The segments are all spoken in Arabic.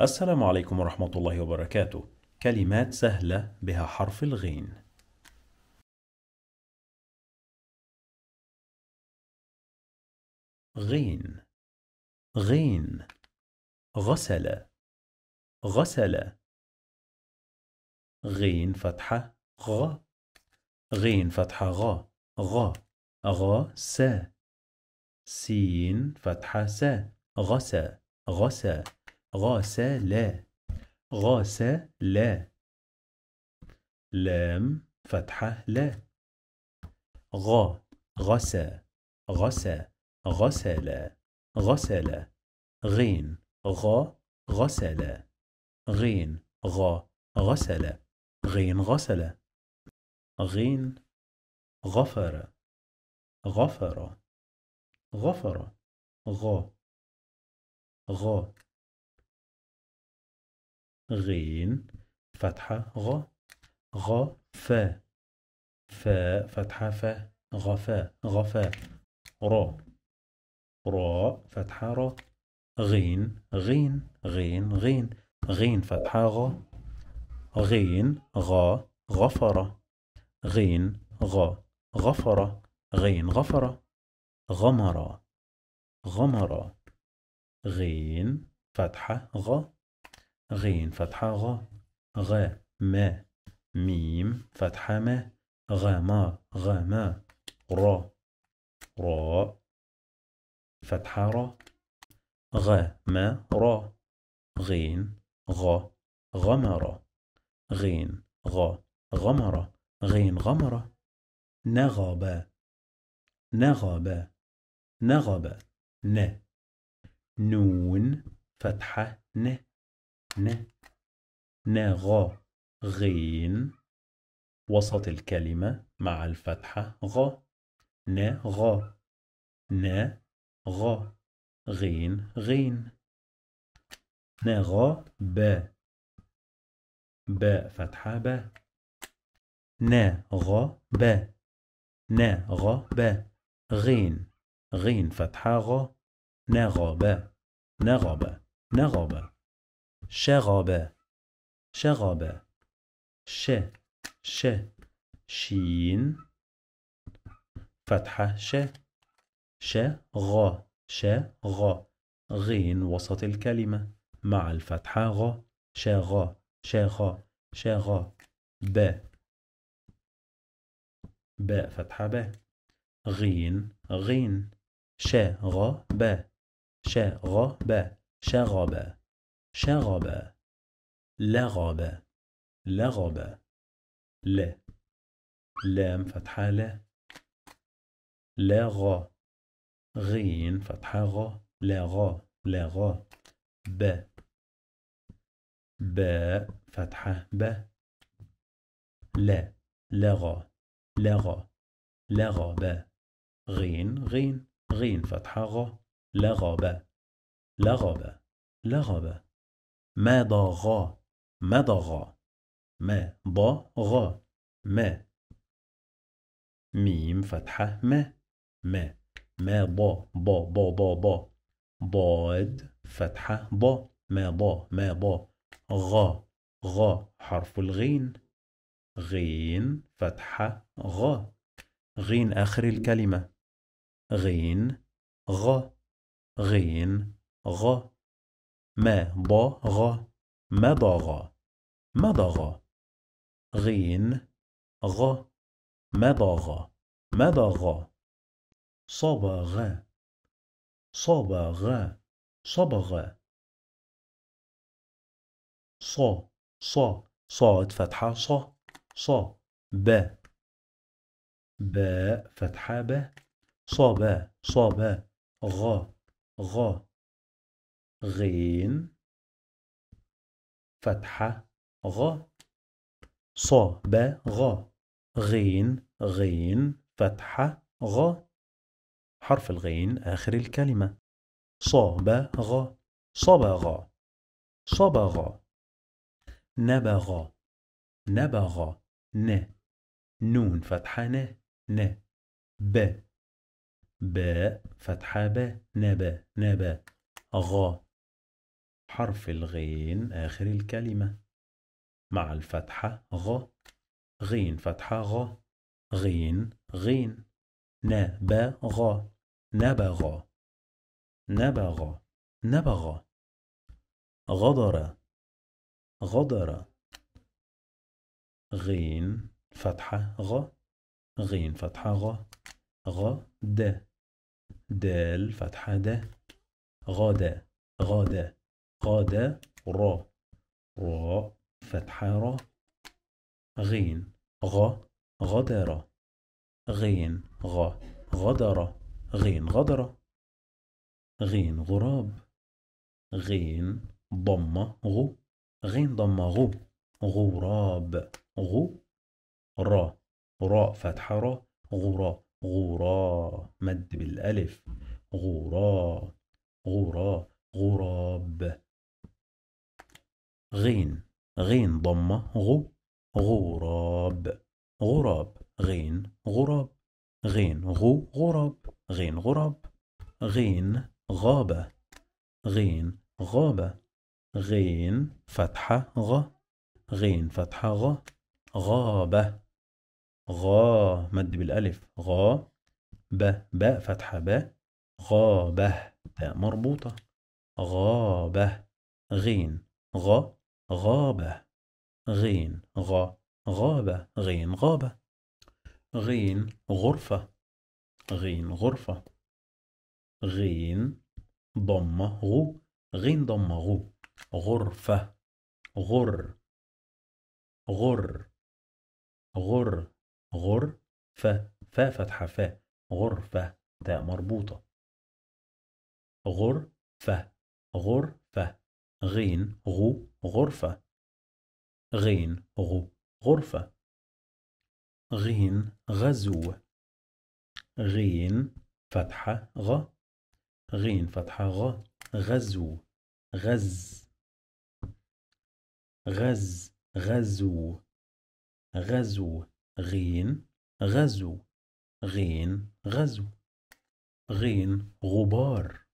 السلام عليكم ورحمة الله وبركاته كلمات سهلة بها حرف الغين غين غين غسل غسل غين فتحة غ غين فتحة غ غ غ س سين فتحة س غسى غسى غسل غسل لا لام فتحة لا غ غسى غسى غسل غسل غين غ غسل غين غ غسل غين غسل غين غفر غفر غفر غ غ غين فتحة غ غ فا فا فتحة فا غفا غفا را را فتحة را غين غين غين غين غين فتحة غ غين غ غفرة غين غ غفرة غين غفرة غمرة غمرة غين فتحة غ غين فتحة غ غ م ميم فتحة م غما غما را را فتحة را غ ما را غين غ غمر غين غ غمر غين غمر نغب نغب نغب ن نون فتحة ن ن نغ وسط الكلمة مع الفتحة غ نغ نغ غين غين نغ ب ب فتحة ب نغ ب نغ ب غين غين فتحة غ ب ب نغب نغب ب. شغب شغب ش ش شين فتحة ش ش غ ش غ غين وسط الكلمة مع الفتحة غ ش غ ش غ ش غ ب باء فتحة ب غين غين ب, شغب ب. شغب لغب لغب ل لام فتحة ل لغ غين فتحة غ لغ لغ ب ب فتحة ب ل لغ لغ لغ ب غين غين غين فتحة غ لغ لغ ب ب, لغب لغب ما ضاغا ما ضاغا ما ضاغا ما ميم فتحة ما ما ما ضا ضا ضا ضا ضا ضاد فتحة ضا ما ضا ما ضا غا غا حرف الغين غين فتحة غا غين آخر الكلمة غين غا غين غا ما ضاغ مضغ مضغ غين غ مضغ مضغ صبغ صبغ صبغ ص ص صاد فتحة ص ص ب ب فتحة ب صب صب غ غ غين فتحة غ ص ب غ غين غين فتحة غ حرف الغين آخر الكلمة ص ب غ صبغ صبغ نبغ نبغ ن نون فتحة ن ن ب باء فتحة ب نب نب غ حرف الغين آخر الكلمة مع الفتحة غ غين فتحة غ غين غين نبغ نبغ نبغ نبغ غدر غدر غين فتحة غ غين فتحة غ غ د دال فتحة د غدا غدا قاد را را فتحة را غين غ غدر غين غ غدر غين غدر غين غراب غين ضم غو غين ضم غو غراب غو را را فتحة را غرا غرا مد بالألف غرا غرا غراب غين غين ضمة غو غراب غراب غين غراب غين غو غراب غين غراب غين غابة غين غابة غين فتحة غ غين فتحة غ غابة غا مد بالألف غا ب باء فتحة ب غابة تاء مربوطة غابة غين غ غابة غين غ غابة غين غابة غين غرفة غين غرفة غين ضمة غو غين ضمة غو غرفة غر غر غر غر ف ف فتحة ف غرفة تاء مربوطة غر ف غر ف غين غو غرفة غين غو غرفة غين غزو غين فتحة غ غين فتحة غ غزو غز غز غزو غزو غين غزو غين غزو غين غبار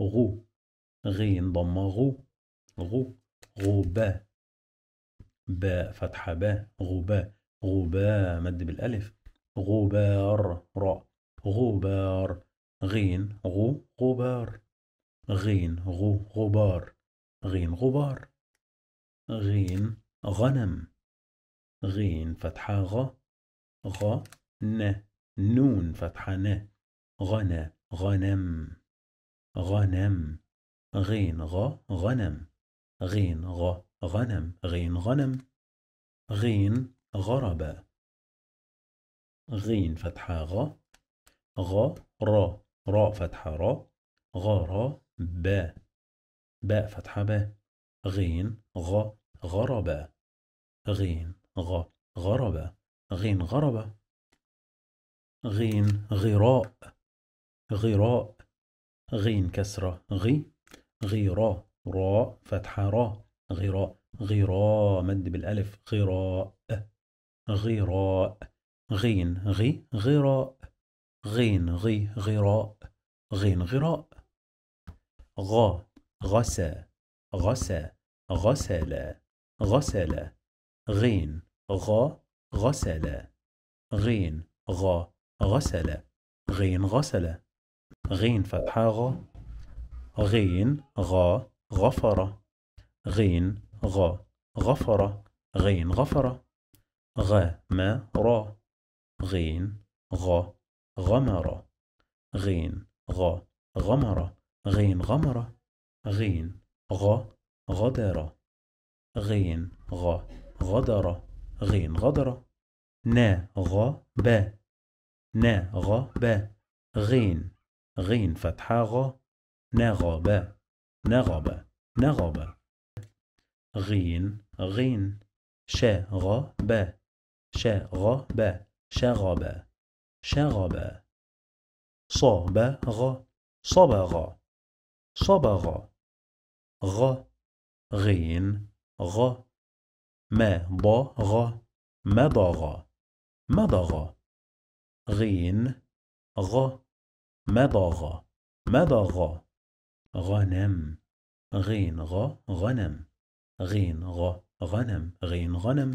غو غين ضم غو غو غوبا باء فتحة باء غوبا غوبا مد بالألف غبار راء غبار غين غو غبار غين غو غبار غين غبار غين غنم غين فتحة غ غ ن نون فتحة ن غنى غنم غنم غين غ غنم غين غ غنم غين غنم غين غربة غين فتحة غ غ را را فتحة را غرا ب باء فتحة ب غين غ غربة غين غ غربة غين غربة غين غراء غراء غين كسرة غي غراء راء فتحة راء غراء غراء مد بالألف غراء غراء غين غي غراء غين غي غراء غين غراء غا غسى غسى غسل غسل غين غا غسل غين غا غسل غين غسل غين فتحة غا غين غا غفر غين غ غفر غين غفر را غين غ غمر غين غ غمر غين غمر غين غ غدر غين غ غدر غين غدر نا غ ب نا غ ب غين غين فتحة غا ب نغب نغب غين غين شغب شغب شغب شغب صبغ صبغ صبغ غ غين غ مضغ مضغ مضغ غين غ مضغ مضغ غنم غين غ غنم غين غ غنم غين غنم